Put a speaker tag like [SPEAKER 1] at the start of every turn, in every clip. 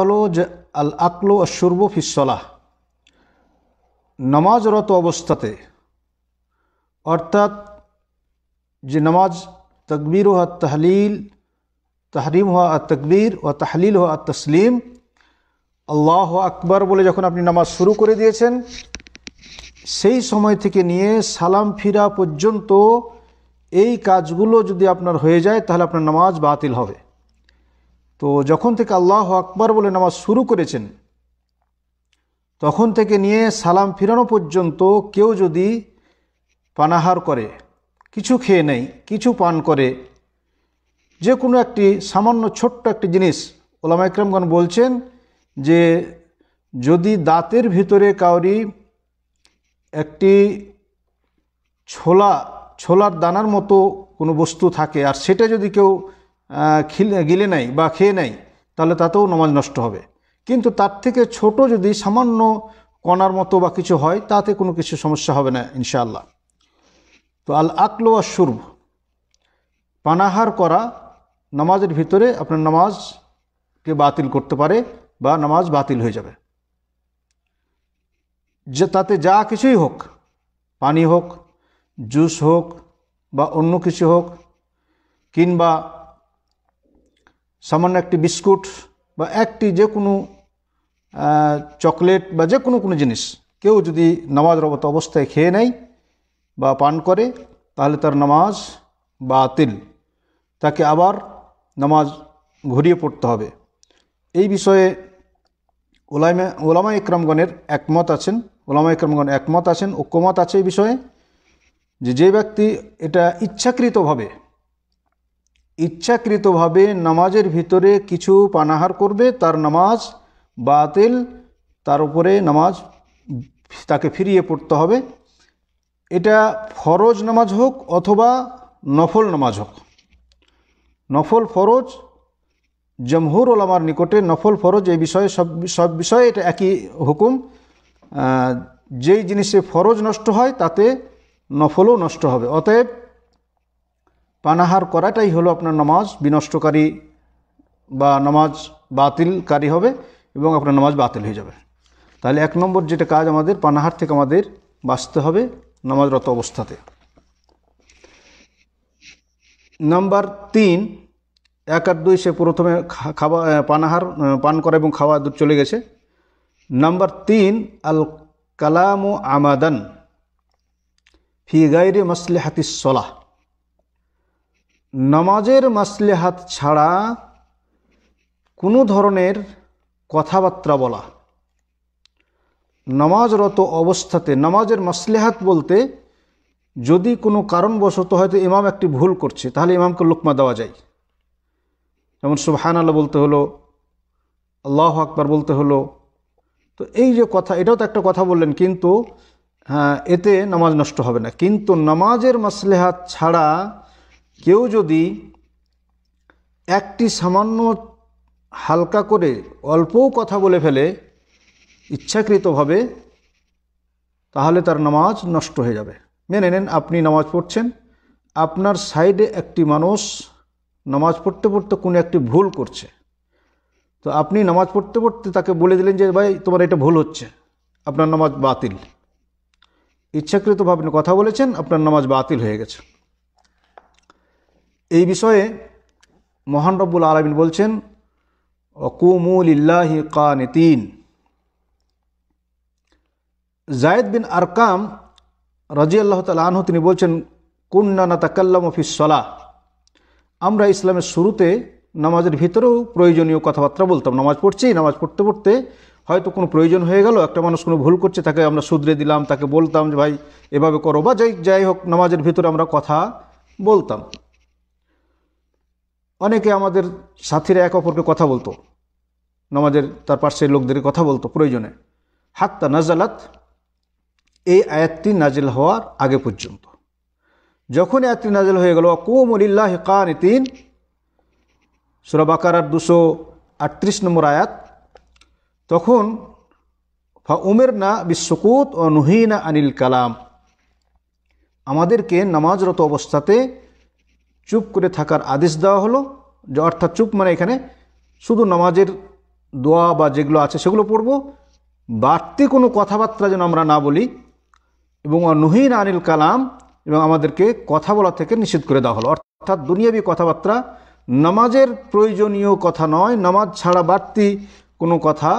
[SPEAKER 1] হলো যে আল আকলো সুর্ব ফিসলাহ নামাজরত অবস্থাতে অর্থাৎ যে নামাজ তকবীর ও তাহলিল তাহরিম হওয়া আর তকবীর ও তাহলিল হওয়া আর তসলিম আল্লাহ আকবর বলে যখন আপনি নামাজ শুরু করে দিয়েছেন সেই সময় থেকে নিয়ে সালাম ফিরা পর্যন্ত এই কাজগুলো যদি আপনার হয়ে যায় তাহলে আপনার নামাজ বাতিল হবে তো যখন থেকে আল্লাহ আকবর বলে নামাজ শুরু করেছেন তখন থেকে নিয়ে সালাম ফিরানো পর্যন্ত কেউ যদি পানাহার করে কিছু খেয়ে নেয় কিছু পান করে যে কোনো একটি সামান্য ছোট্ট একটি জিনিস ওলামা ইকরামগণ বলছেন যে যদি দাঁতের ভিতরে কাউরি একটি ছোলা ছোলার দানার মতো কোনো বস্তু থাকে আর সেটা যদি কেউ গিলে নাই বা খেয়ে নাই তাহলে তাতেও নমাজ নষ্ট হবে কিন্তু তার থেকে ছোট যদি সামান্য কণার মতো বা কিছু হয় তাতে কোনো কিছু সমস্যা হবে না ইনশাআল্লাহ তো আল আকলো আর সুরব পানাহার করা নামাজের ভিতরে আপনার নামাজকে বাতিল করতে পারে বা নামাজ বাতিল হয়ে যাবে যে তাতে যা কিছুই হোক পানি হোক জুস হোক বা অন্য কিছু হোক কিংবা সামান্য একটি বিস্কুট বা একটি যে কোনো চকলেট বা যে কোনো কোনো জিনিস কেউ যদি নামাজরবত অবস্থায় খেয়ে নেয় বা পান করে তাহলে তার নামাজ বাতিল তাকে আবার নামাজ ঘুরিয়ে পড়তে হবে এই বিষয়ে ওলামা ওলামা ইকরামগণের একমত আছেন ওলামা ইকরামগণ একমত আছেন ঐক্যমত আছে এই বিষয়ে যে যে ব্যক্তি এটা ইচ্ছাকৃতভাবে ইচ্ছাকৃতভাবে নামাজের ভিতরে কিছু পানাহার করবে তার নামাজ বাতিল তার উপরে নামাজ তাকে ফিরিয়ে পড়তে হবে এটা ফরজ নামাজ হোক অথবা নফল নামাজ হোক নফল ফরজ জমহুর ওলামার নিকটে নফল ফরজ এই বিষয়ে সব সব বিষয়ে এটা একই হুকুম যেই জিনিসে ফরজ নষ্ট হয় তাতে নফলও নষ্ট হবে অতএব পানাহার করাটাই হলো আপনার নামাজ বিনষ্টকারী বা নামাজ বাতিলকারী হবে এবং আপনার নামাজ বাতিল হয়ে যাবে তাহলে এক নম্বর যেটা কাজ আমাদের পানাহার থেকে আমাদের বাঁচতে হবে নামাজরত অবস্থাতে নাম্বার তিন এক আর দুই সে প্রথমে খাওয়া পানাহার পান করা এবং খাওয়া চলে গেছে নাম্বার তিন আল কালামু আমাদান ফি গাইরে মাসলে হাতিস সলাহ নামাজের মাসলেহাত ছাড়া কোনো ধরনের কথাবার্তা বলা নামাজরত অবস্থাতে নামাজের মাসলেহাত বলতে যদি কোনো কারণবশত হয়তো ইমাম একটি ভুল করছে তাহলে ইমামকে লুকমা দেওয়া যায় যেমন সুহান আল্লাহ বলতে হলো আল্লাহ আকবর বলতে হলো তো এই যে কথা এটাও তো একটা কথা বললেন কিন্তু হ্যাঁ এতে নামাজ নষ্ট হবে না কিন্তু নামাজের মাসলেহাত ছাড়া কেউ যদি একটি সামান্য হালকা করে অল্পও কথা বলে ফেলে ইচ্ছাকৃতভাবে তাহলে তার নামাজ নষ্ট হয়ে যাবে মেনে নেন আপনি নামাজ পড়ছেন আপনার সাইডে একটি মানুষ নামাজ পড়তে পড়তে কোনো একটি ভুল করছে তো আপনি নামাজ পড়তে পড়তে তাকে বলে দিলেন যে ভাই তোমার এটা ভুল হচ্ছে আপনার নামাজ বাতিল ইচ্ছাকৃতভাবে আপনি কথা বলেছেন আপনার নামাজ বাতিল হয়ে গেছে এই বিষয়ে মহান রব্বুল আলমিন বলছেন অকুমুলিল্লাহি কানিতিন জায়দ বিন আরকাম রাজি আল্লাহ তালা তিনি বলছেন কুন্নানা তাকাল্লাম অফিস সলাহ আমরা ইসলামের শুরুতে নামাজের ভিতরেও প্রয়োজনীয় কথাবার্তা বলতাম নামাজ পড়ছি নামাজ পড়তে পড়তে হয়তো কোনো প্রয়োজন হয়ে গেল একটা মানুষ কোনো ভুল করছে তাকে আমরা শুধরে দিলাম তাকে বলতাম যে ভাই এভাবে করো বা যাই যাই হোক নামাজের ভিতরে আমরা কথা বলতাম অনেকে আমাদের সাথীরা এক অপরকে কথা বলতো নামাজের তার পাশের লোকদের কথা বলতো প্রয়োজনে হাত্তা নাজালাত এই আয়াতটি নাজিল হওয়ার আগে পর্যন্ত যখন আয়াতটি নাজিল হয়ে গেল কুমলিল্লাহ কান তিন সুরাবাকার দুশো আটত্রিশ নম্বর আয়াত তখন ফা উমের না বিশ্বকুত ও নুহিনা আনিল কালাম আমাদেরকে নামাজরত অবস্থাতে চুপ করে থাকার আদেশ দেওয়া হলো যে অর্থাৎ চুপ মানে এখানে শুধু নামাজের দোয়া বা যেগুলো আছে সেগুলো পড়ব বাড়তি কোনো কথাবার্তা যেন আমরা না বলি এবং নুহিন আনিল কালাম এবং আমাদেরকে কথা বলা থেকে নিষেধ করে দেওয়া হলো অর্থাৎ দুনিয়াবি কথাবার্তা নামাজের প্রয়োজনীয় কথা নয় নামাজ ছাড়া বাড়তি কোনো কথা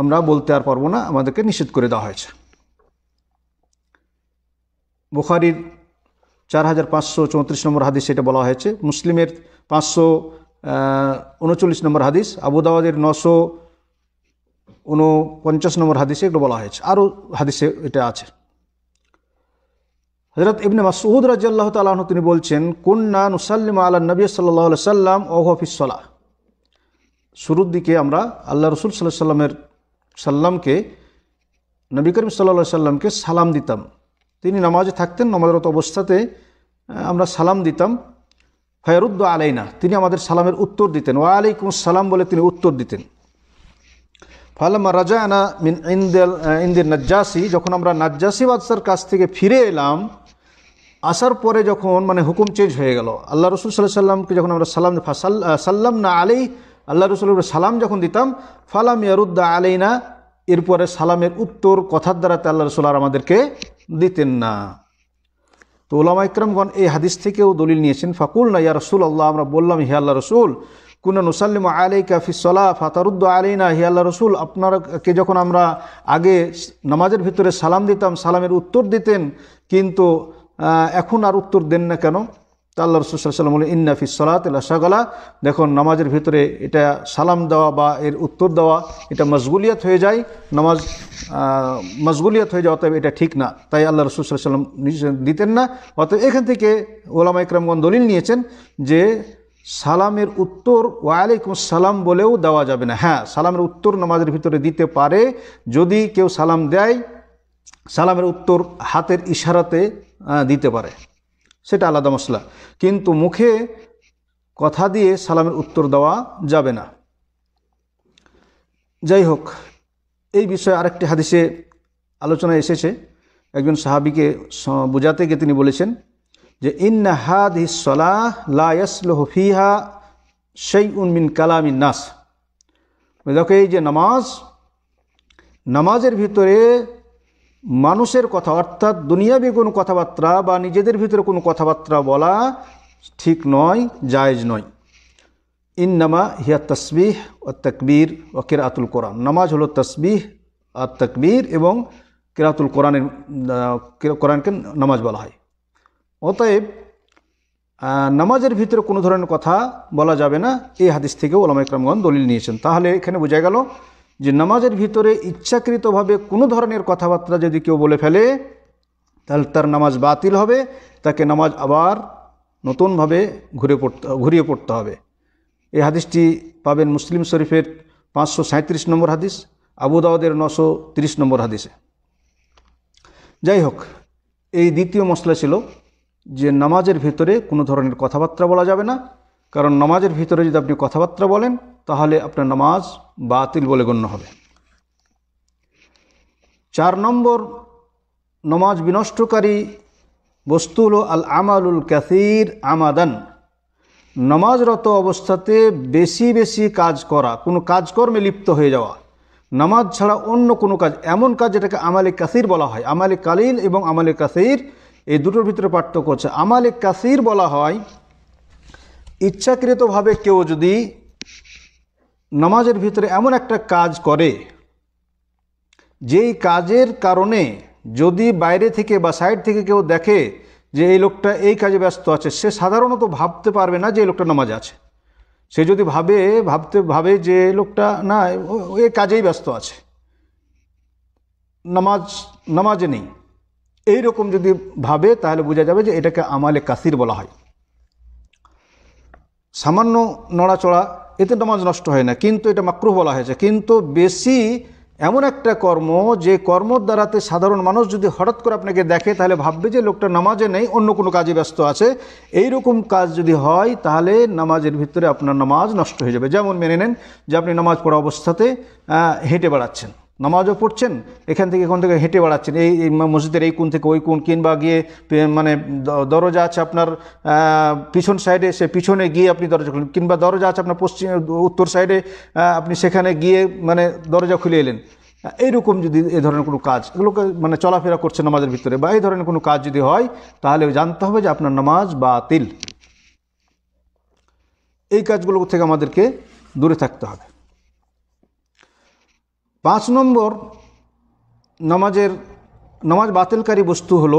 [SPEAKER 1] আমরা বলতে আর পারবো না আমাদেরকে নিষেধ করে দেওয়া হয়েছে বুখারির চার হাজার পাঁচশো চৌত্রিশ নম্বর হাদিস সেটা বলা হয়েছে মুসলিমের পাঁচশো উনচল্লিশ নম্বর হাদিস আবুদাবাদের নশো উনপঞ্চাশ নম্বর হাদিসে এগুলো বলা হয়েছে আরও হাদিসে এটা আছে হজরত ইবনে মাসুদ আল্লাহ তালন তিনি বলছেন কন্যা নুসাল্লিম আল্লাহ নবী সাল্লাহ সাল্লাম ওহফিসলা শুরুর দিকে আমরা আল্লাহ রসুল সাল্লাহ সাল্লামের সাল্লামকে নবী করিম সাল্লা সাল্লামকে সালাম দিতাম তিনি নামাজে থাকতেন নামাজরত অবস্থাতে আমরা সালাম দিতাম ফয়রুদ্দ আলাইনা তিনি আমাদের সালামের উত্তর দিতেন ওয়া আলাইকুম সালাম বলে তিনি উত্তর দিতেন ফালামা রাজা আনা মিন ইন্দেল ইন্দির নাজ্জাসি যখন আমরা নাজ্জাসি বাদশার কাছ থেকে ফিরে এলাম আসার পরে যখন মানে হুকুম চেঞ্জ হয়ে গেল আল্লাহ রসুল সাল্লাহ সাল্লামকে যখন আমরা সালাম সাল্লাম না আলাই আল্লাহ রসুল সালাম যখন দিতাম ফালাম ইয়ারুদ্দা আলাইনা এরপরে সালামের উত্তর কথার দ্বারা তে আল্লাহ রসুল আর আমাদেরকে দিতেন না তো ওলামা ইকরমগণ এই হাদিস থেকেও দলিল নিয়েছেন ফাকুল না ইয়া রসুল আল্লাহ আমরা বললাম হে আল্লাহ রসুল কুনা নুসাল্লিম আলাই কাফিসলা ফাতারুদ্দ আলী না হে আল্লাহ রসুল আপনারকে যখন আমরা আগে নামাজের ভিতরে সালাম দিতাম সালামের উত্তর দিতেন কিন্তু এখন আর উত্তর দেন না কেন তা আল্লাহ বলে বলেন ইন্নাফি সলাত সাগলা দেখুন নামাজের ভিতরে এটা সালাম দেওয়া বা এর উত্তর দেওয়া এটা মজগুলিয়াত হয়ে যায় নামাজ মজগুলিয়াত হয়ে যাওয়া তবে এটা ঠিক না তাই আল্লাহ রসুল্লাম দিতেন না অতএব এখান থেকে ওলামা ইকরামগণ দলিল নিয়েছেন যে সালামের উত্তর ওয়ালাইকুম সালাম বলেও দেওয়া যাবে না হ্যাঁ সালামের উত্তর নামাজের ভিতরে দিতে পারে যদি কেউ সালাম দেয় সালামের উত্তর হাতের ইশারাতে দিতে পারে সেটা আলাদা মশলা কিন্তু মুখে কথা দিয়ে সালামের উত্তর দেওয়া যাবে না যাই হোক এই বিষয়ে আরেকটি হাদিসে আলোচনা এসেছে একজন সাহাবিকে বোঝাতে গিয়ে তিনি বলেছেন যে ইন্না হাদ হিসলাহ লাসলহ ফিহা সেই উনমিন কালামিন নাস দেখো এই যে নামাজ নামাজের ভিতরে মানুষের কথা অর্থাৎ দুনিয়াবি কোনো কথাবার্তা বা নিজেদের ভিতরে কোনো কথাবার্তা বলা ঠিক নয় জায়েজ নয় নামা হিয়া তসবিহ ও তকবীর ও কেরাতুল কোরআন নামাজ হলো তসবিহ আর তকবীর এবং কেরাতুল কোরআনের কোরআনকে নামাজ বলা হয় অতএব নামাজের ভিতরে কোনো ধরনের কথা বলা যাবে না এই হাদিস থেকে ওলামা ইকরামগণ দলিল নিয়েছেন তাহলে এখানে বোঝা গেল যে নামাজের ভিতরে ইচ্ছাকৃতভাবে কোনো ধরনের কথাবার্তা যদি কেউ বলে ফেলে তাহলে তার নামাজ বাতিল হবে তাকে নামাজ আবার নতুনভাবে ঘুরে পড়তে ঘুরিয়ে পড়তে হবে এই হাদিসটি পাবেন মুসলিম শরীফের পাঁচশো সাঁত্রিশ নম্বর হাদিস আবু নশো তিরিশ নম্বর হাদিসে যাই হোক এই দ্বিতীয় মশলা ছিল যে নামাজের ভিতরে কোনো ধরনের কথাবার্তা বলা যাবে না কারণ নামাজের ভিতরে যদি আপনি কথাবার্তা বলেন তাহলে আপনার নামাজ বাতিল বলে গণ্য হবে চার নম্বর নমাজ বিনষ্টকারী বস্তু হল আল আমালুল ক্যাসির আমাদান নামাজরত অবস্থাতে বেশি বেশি কাজ করা কোনো কাজকর্মে লিপ্ত হয়ে যাওয়া নামাজ ছাড়া অন্য কোনো কাজ এমন কাজ যেটাকে আমালে কাসির বলা হয় আমালে কালিল এবং আমালে কাসির এই দুটোর ভিতরে পার্থক্য হচ্ছে আমালে কাসির বলা হয় ইচ্ছাকৃতভাবে কেউ যদি নামাজের ভিতরে এমন একটা কাজ করে যেই কাজের কারণে যদি বাইরে থেকে বা সাইড থেকে কেউ দেখে যে এই লোকটা এই কাজে ব্যস্ত আছে সে সাধারণত ভাবতে পারবে না যে এই লোকটা নামাজ আছে সে যদি ভাবে ভাবতে ভাবে যে লোকটা না এ কাজেই ব্যস্ত আছে নামাজ নামাজে নেই এই রকম যদি ভাবে তাহলে বোঝা যাবে যে এটাকে আমালে কাসির বলা হয় সামান্য নড়াচড়া এতে নামাজ নষ্ট হয় না কিন্তু এটা মাক্রু বলা হয়েছে কিন্তু বেশি এমন একটা কর্ম যে কর্মর দ্বারাতে সাধারণ মানুষ যদি হঠাৎ করে আপনাকে দেখে তাহলে ভাববে যে লোকটা নামাজে নেই অন্য কোনো কাজে ব্যস্ত আছে এই রকম কাজ যদি হয় তাহলে নামাজের ভিতরে আপনার নামাজ নষ্ট হয়ে যাবে যেমন মেনে নেন যে আপনি নামাজ পড়া অবস্থাতে হেঁটে বেড়াচ্ছেন নামাজও পড়ছেন এখান থেকে এখান থেকে হেঁটে বেড়াচ্ছেন এই মসজিদের এই কোন থেকে ওই কোন কিংবা গিয়ে মানে দরজা আছে আপনার পিছন সাইডে সে পিছনে গিয়ে আপনি দরজা খুলেন কিংবা দরজা আছে আপনার পশ্চিম উত্তর সাইডে আপনি সেখানে গিয়ে মানে দরজা খুলে এলেন এইরকম যদি এ ধরনের কোনো কাজ এগুলোকে মানে চলাফেরা করছে নামাজের ভিতরে বা এই ধরনের কোনো কাজ যদি হয় তাহলে জানতে হবে যে আপনার নামাজ বাতিল এই কাজগুলো থেকে আমাদেরকে দূরে থাকতে হবে পাঁচ নম্বর নামাজের নামাজ বাতিলকারী বস্তু হল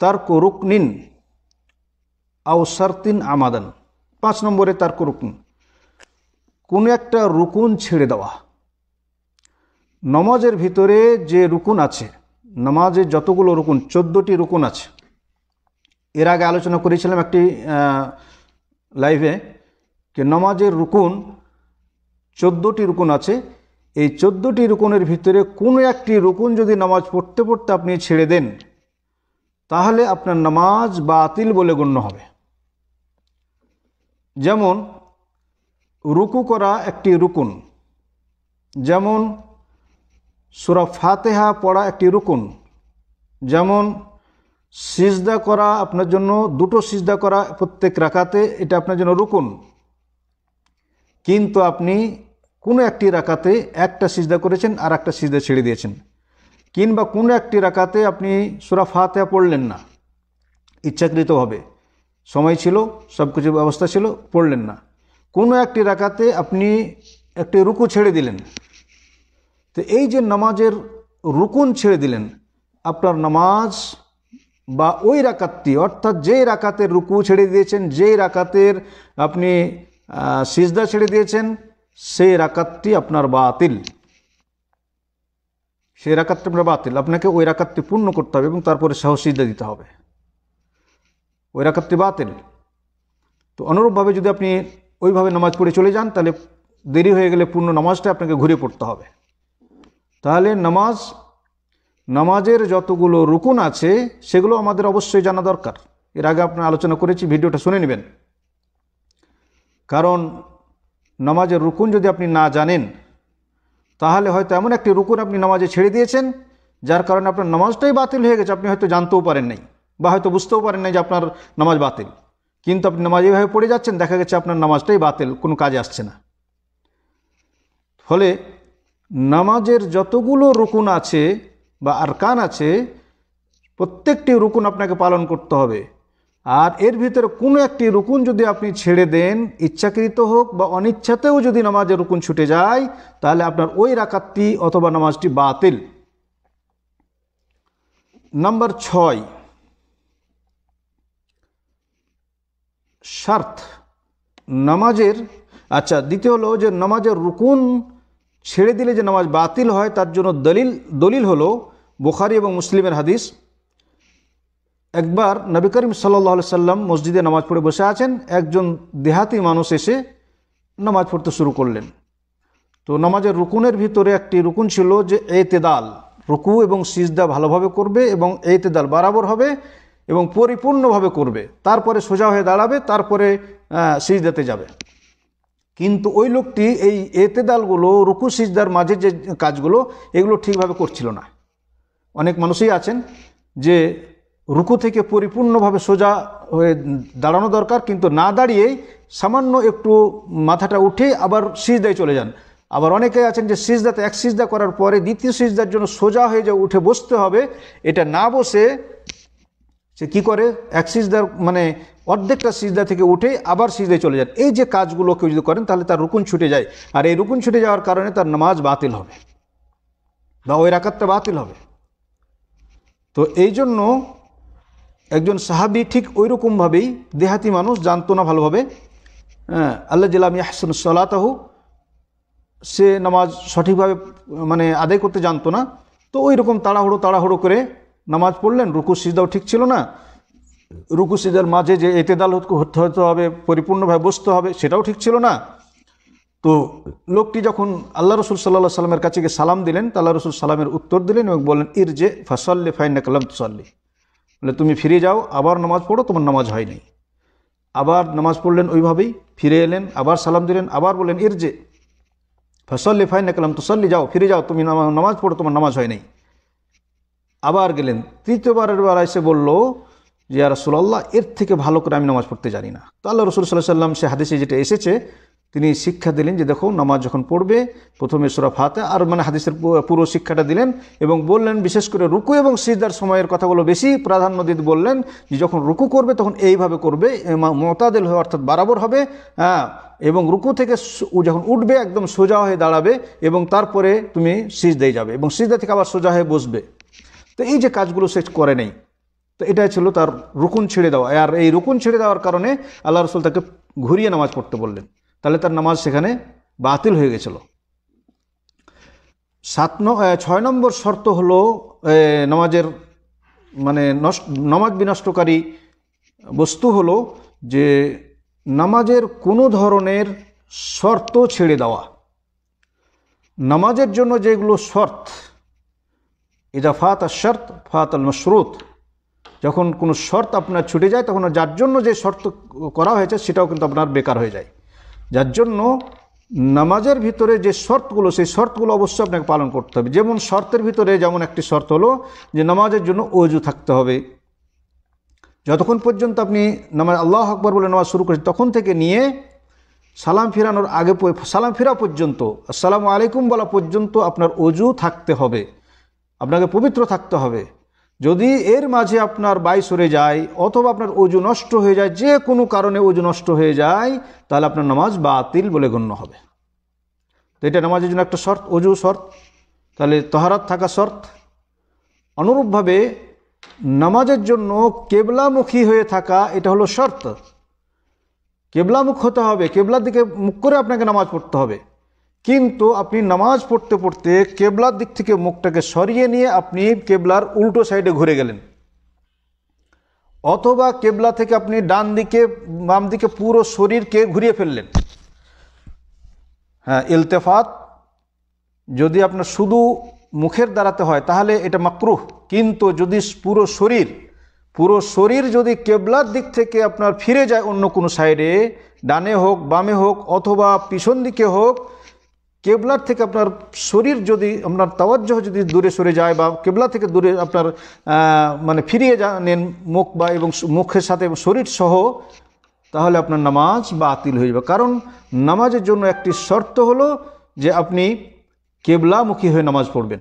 [SPEAKER 1] তার নিন আও সারতিন আমাদান পাঁচ নম্বরে তার করুকন কোনো একটা রুকুন ছেড়ে দেওয়া নমাজের ভিতরে যে রুকুন আছে নমাজে যতগুলো রুকুন চোদ্দোটি রুকুন আছে এর আগে আলোচনা করেছিলাম একটি লাইভে যে নমাজের রুকুন চোদ্দোটি রুকুন আছে এই চোদ্দোটি রুকুনের ভিতরে কোনো একটি রুকুন যদি নামাজ পড়তে পড়তে আপনি ছেড়ে দেন তাহলে আপনার নামাজ বাতিল বলে গণ্য হবে যেমন রুকু করা একটি রুকুন যেমন সুরা ফাতেহা পড়া একটি রুকুন যেমন সিজদা করা আপনার জন্য দুটো সিজদা করা প্রত্যেক রাখাতে এটা আপনার জন্য রুকুন কিন্তু আপনি কোনো একটি রাকাতে একটা সিজদা করেছেন আর একটা সিজদা ছেড়ে দিয়েছেন কিংবা কোনো একটি রাকাতে আপনি সুরা ফাতেহা পড়লেন না ইচ্ছাকৃতভাবে সময় ছিল সব কিছু ব্যবস্থা ছিল পড়লেন না কোনো একটি রাকাতে আপনি একটি রুকু ছেড়ে দিলেন তো এই যে নামাজের রুকুন ছেড়ে দিলেন আপনার নামাজ বা ওই রাকাতটি অর্থাৎ যেই রাকাতের রুকু ছেড়ে দিয়েছেন যেই রাকাতের আপনি সিজদা ছেড়ে দিয়েছেন সেই রাকাতটি আপনার বাতিল সেই রাকাতটি আপনার বাতিল আপনাকে ওই রাকাতটি পূর্ণ করতে হবে এবং তারপরে সাহসিদা দিতে হবে ওই রাকাতটি বাতিল তো অনুরূপভাবে যদি আপনি ওইভাবে নামাজ পড়ে চলে যান তাহলে দেরি হয়ে গেলে পূর্ণ নামাজটা আপনাকে ঘুরে পড়তে হবে তাহলে নামাজ নামাজের যতগুলো রুকুন আছে সেগুলো আমাদের অবশ্যই জানা দরকার এর আগে আপনার আলোচনা করেছি ভিডিওটা শুনে নেবেন কারণ নামাজের রুকুন যদি আপনি না জানেন তাহলে হয়তো এমন একটি রুকুন আপনি নামাজে ছেড়ে দিয়েছেন যার কারণে আপনার নামাজটাই বাতিল হয়ে গেছে আপনি হয়তো জানতেও পারেন নাই বা হয়তো বুঝতেও পারেন নাই যে আপনার নামাজ বাতিল কিন্তু আপনি নামাজ এইভাবে পড়ে যাচ্ছেন দেখা গেছে আপনার নামাজটাই বাতিল কোনো কাজে আসছে না ফলে নামাজের যতগুলো রুকুন আছে বা আরকান আছে প্রত্যেকটি রুকুন আপনাকে পালন করতে হবে আর এর ভিতরে কোনো একটি রুকুন যদি আপনি ছেড়ে দেন ইচ্ছাকৃত হোক বা অনিচ্ছাতেও যদি নামাজের রুকুন ছুটে যায় তাহলে আপনার ওই রাকাতটি অথবা নামাজটি বাতিল নাম্বার ছয় স্বার্থ নামাজের আচ্ছা দ্বিতীয় হলো যে নামাজের রুকুন ছেড়ে দিলে যে নামাজ বাতিল হয় তার জন্য দলিল দলিল হলো বোখারি এবং মুসলিমের হাদিস একবার নবী করিম সাল্লা সাল্লাম মসজিদে নামাজ পড়ে বসে আছেন একজন দেহাতি মানুষ এসে নামাজ পড়তে শুরু করলেন তো নামাজের রুকুনের ভিতরে একটি রুকুন ছিল যে এতেদাল রুকু এবং সিজদা ভালোভাবে করবে এবং এতেদাল বরাবর হবে এবং পরিপূর্ণভাবে করবে তারপরে সোজা হয়ে দাঁড়াবে তারপরে সিজদাতে যাবে কিন্তু ওই লোকটি এই এতেদালগুলো রুকু সিজদার মাঝে যে কাজগুলো এগুলো ঠিকভাবে করছিল না অনেক মানুষই আছেন যে রুকু থেকে পরিপূর্ণভাবে সোজা হয়ে দাঁড়ানো দরকার কিন্তু না দাঁড়িয়েই সামান্য একটু মাথাটা উঠে আবার সিজদায় চলে যান আবার অনেকে আছেন যে সিজদাতে এক সিজদা করার পরে দ্বিতীয় সিজদার জন্য সোজা হয়ে যে উঠে বসতে হবে এটা না বসে সে কি করে এক সিজদার মানে অর্ধেকটা সিজদা থেকে উঠে আবার সিজদায় চলে যান এই যে কাজগুলো কেউ যদি করেন তাহলে তার রুকুন ছুটে যায় আর এই রুকুন ছুটে যাওয়ার কারণে তার নামাজ বাতিল হবে বা ওই রাকাতটা বাতিল হবে তো এই জন্য একজন সাহাবি ঠিক ওই রকমভাবেই দেহাতি মানুষ জানতো না ভালোভাবে হ্যাঁ, আল্লাহ জিলাম ইয়াহসুন সলাতাহু সে নামাজ সঠিকভাবে মানে আদায় করতে জানতো না তো ওই রকম তাড়াহুড়ো তাড়াহুড়ো করে নামাজ পড়লেন রুকু সিজদাও ঠিক ছিল না রুকু সিজার মাঝে যে এতেদাল হতে হতে হবে পরিপূর্ণভাবে বসতে হবে সেটাও ঠিক ছিল না তো লোকটি যখন আল্লাহ রসুল সাল্লাহ সাল্লামের কাছে গিয়ে সালাম দিলেন তা আল্লাহ রসুল সালামের উত্তর দিলেন এবং বললেন ইর যে ফাসল্লি ফাইন্না কালাম তুসল্লি বলে তুমি ফিরে যাও আবার নামাজ পড়ো তোমার নামাজ হয়নি আবার নামাজ পড়লেন ওইভাবেই ফিরে এলেন আবার সালাম দিলেন আবার বললেন এর যে ফসল্লি ফাইন কালাম তুসল্লি যাও ফিরে যাও তুমি নামাজ পড়ো তোমার নামাজ হয় নাই আবার গেলেন তৃতীয়বারের বার এসে বলল যে আর রসুল্লাহ এর থেকে ভালো করে আমি নামাজ পড়তে জানি না তো আল্লাহ রসুল সাল্লাহ সাল্লাম সে হাদিসে যেটা এসেছে তিনি শিক্ষা দিলেন যে দেখো নামাজ যখন পড়বে প্রথমে সুরা ফাতে আর মানে হাদিসের পুরো শিক্ষাটা দিলেন এবং বললেন বিশেষ করে রুকু এবং সিজদার সময়ের কথাগুলো বেশি প্রাধান্য দিতে বললেন যে যখন রুকু করবে তখন এইভাবে করবে মতাদেল হয়ে অর্থাৎ বরাবর হবে হ্যাঁ এবং রুকু থেকে যখন উঠবে একদম সোজা হয়ে দাঁড়াবে এবং তারপরে তুমি সিজদায় যাবে এবং সিজদা থেকে আবার সোজা হয়ে বসবে তো এই যে কাজগুলো সে করে নেই তো এটাই ছিল তার রুকুন ছেড়ে দেওয়া আর এই রুকুন ছেড়ে দেওয়ার কারণে আল্লাহ রসুল তাকে ঘুরিয়ে নামাজ পড়তে বললেন তাহলে তার নামাজ সেখানে বাতিল হয়ে গেছিল সাত ছয় নম্বর শর্ত হলো নামাজের মানে নামাজ বিনষ্টকারী বস্তু হলো যে নামাজের কোনো ধরনের শর্ত ছেড়ে দেওয়া নামাজের জন্য যেগুলো শর্ত এটা ফাত আর শর্ত ফাত আল মশরুত যখন কোনো শর্ত আপনার ছুটে যায় তখন যার জন্য যে শর্ত করা হয়েছে সেটাও কিন্তু আপনার বেকার হয়ে যায় যার জন্য নামাজের ভিতরে যে শর্তগুলো সেই শর্তগুলো অবশ্যই আপনাকে পালন করতে হবে যেমন শর্তের ভিতরে যেমন একটি শর্ত হলো যে নামাজের জন্য অজু থাকতে হবে যতক্ষণ পর্যন্ত আপনি নামাজ আল্লাহ আকবর বলে নামাজ শুরু করেছেন তখন থেকে নিয়ে সালাম ফিরানোর আগে সালাম ফেরা পর্যন্ত আসসালামু আলাইকুম বলা পর্যন্ত আপনার অজু থাকতে হবে আপনাকে পবিত্র থাকতে হবে যদি এর মাঝে আপনার বাই সরে যায় অথবা আপনার অজু নষ্ট হয়ে যায় যে কোনো কারণে ওজু নষ্ট হয়ে যায় তাহলে আপনার নামাজ বাতিল বলে গণ্য হবে তো এটা নামাজের জন্য একটা শর্ত অজু শর্ত তাহলে তহারাত থাকা শর্ত অনুরূপভাবে নামাজের জন্য কেবলামুখী হয়ে থাকা এটা হলো শর্ত কেবলামুখ হতে হবে কেবলার দিকে মুখ করে আপনাকে নামাজ পড়তে হবে কিন্তু আপনি নামাজ পড়তে পড়তে কেবলার দিক থেকে মুখটাকে সরিয়ে নিয়ে আপনি কেবলার উল্টো সাইডে ঘুরে গেলেন অথবা কেবলা থেকে আপনি ডান দিকে বাম দিকে পুরো শরীরকে ঘুরিয়ে ফেললেন হ্যাঁ ইলতেফাত যদি আপনার শুধু মুখের দ্বারাতে হয় তাহলে এটা মাকরুহ কিন্তু যদি পুরো শরীর পুরো শরীর যদি কেবলার দিক থেকে আপনার ফিরে যায় অন্য কোনো সাইডে ডানে হোক বামে হোক অথবা পিছন দিকে হোক কেবলার থেকে আপনার শরীর যদি আপনার তাওয়াজ্জহ যদি দূরে সরে যায় বা কেবলা থেকে দূরে আপনার মানে ফিরিয়ে নেন মুখ বা এবং মুখের সাথে শরীর সহ তাহলে আপনার নামাজ বাতিল হয়ে যাবে কারণ নামাজের জন্য একটি শর্ত হলো যে আপনি কেবলামুখী হয়ে নামাজ পড়বেন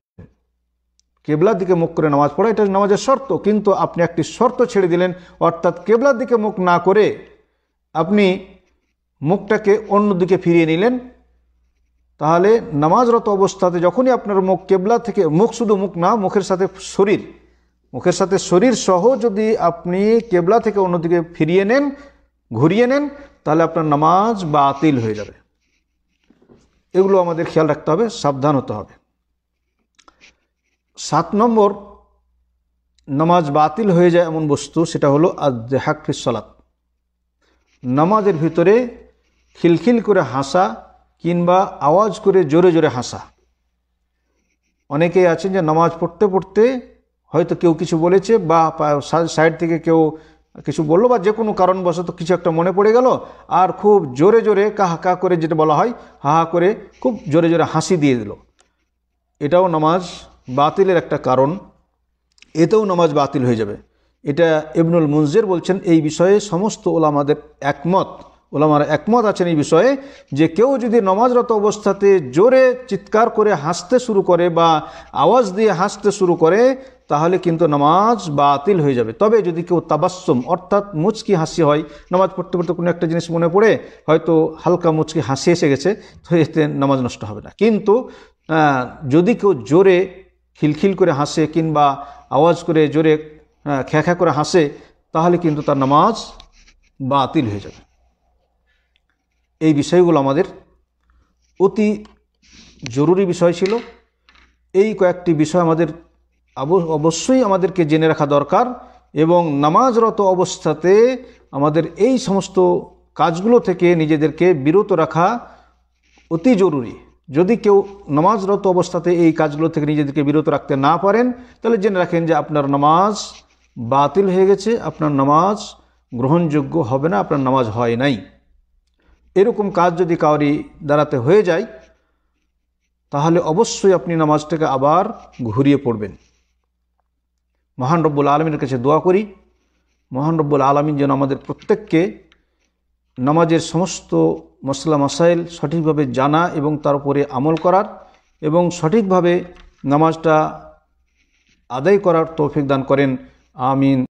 [SPEAKER 1] কেবলার দিকে মুখ করে নামাজ পড়া এটা নামাজের শর্ত কিন্তু আপনি একটি শর্ত ছেড়ে দিলেন অর্থাৎ কেবলার দিকে মুখ না করে আপনি মুখটাকে অন্য দিকে ফিরিয়ে নিলেন তাহলে নামাজরত অবস্থাতে যখনই আপনার মুখ কেবলা থেকে মুখ শুধু মুখ না মুখের সাথে শরীর মুখের সাথে শরীর সহ যদি আপনি কেবলা থেকে অন্যদিকে ফিরিয়ে নেন ঘুরিয়ে নেন তাহলে আপনার নামাজ বাতিল হয়ে যাবে এগুলো আমাদের খেয়াল রাখতে হবে সাবধান হতে হবে সাত নম্বর নামাজ বাতিল হয়ে যায় এমন বস্তু সেটা হলো আদেহাক ফিসলাত নামাজের ভিতরে খিলখিল করে হাসা কিংবা আওয়াজ করে জোরে জোরে হাসা অনেকেই আছেন যে নামাজ পড়তে পড়তে হয়তো কেউ কিছু বলেছে বা সাইড থেকে কেউ কিছু বললো বা যে কোনো কারণবশত কিছু একটা মনে পড়ে গেল আর খুব জোরে জোরে কাহা কা করে যেটা বলা হয় হাহা করে খুব জোরে জোরে হাসি দিয়ে দিল এটাও নামাজ বাতিলের একটা কারণ এতেও নামাজ বাতিল হয়ে যাবে এটা ইবনুল মুনজের বলছেন এই বিষয়ে সমস্ত ওলামাদের একমত ওলামার একমত আছেন এই বিষয়ে যে কেউ যদি নমাজরত অবস্থাতে জোরে চিৎকার করে হাসতে শুরু করে বা আওয়াজ দিয়ে হাসতে শুরু করে তাহলে কিন্তু নামাজ বাতিল হয়ে যাবে তবে যদি কেউ তাবাস্সম অর্থাৎ মুচকি হাসি হয় নামাজ পড়তে পড়তে কোনো একটা জিনিস মনে পড়ে হয়তো হালকা মুচকি হাসি এসে গেছে তো এতে নামাজ নষ্ট হবে না কিন্তু যদি কেউ জোরে খিলখিল করে হাসে কিংবা আওয়াজ করে জোরে খ্যাখ্যা করে হাসে তাহলে কিন্তু তার নামাজ বাতিল হয়ে যাবে এই বিষয়গুলো আমাদের অতি জরুরি বিষয় ছিল এই কয়েকটি বিষয় আমাদের অবশ্যই আমাদেরকে জেনে রাখা দরকার এবং নামাজরত অবস্থাতে আমাদের এই সমস্ত কাজগুলো থেকে নিজেদেরকে বিরত রাখা অতি জরুরি যদি কেউ নামাজরত অবস্থাতে এই কাজগুলো থেকে নিজেদেরকে বিরত রাখতে না পারেন তাহলে জেনে রাখেন যে আপনার নামাজ বাতিল হয়ে গেছে আপনার নামাজ গ্রহণযোগ্য হবে না আপনার নামাজ হয় নাই এরকম কাজ যদি কাউরি দাঁড়াতে হয়ে যায় তাহলে অবশ্যই আপনি নামাজটাকে আবার ঘুরিয়ে পড়বেন মহান রব্বুল আলমীর কাছে দোয়া করি মহান রব্বুল আলমিন যেন আমাদের প্রত্যেককে নামাজের সমস্ত মশলা মশাইল সঠিকভাবে জানা এবং তার উপরে আমল করার এবং সঠিকভাবে নামাজটা আদায় করার তৌফিক দান করেন আমিন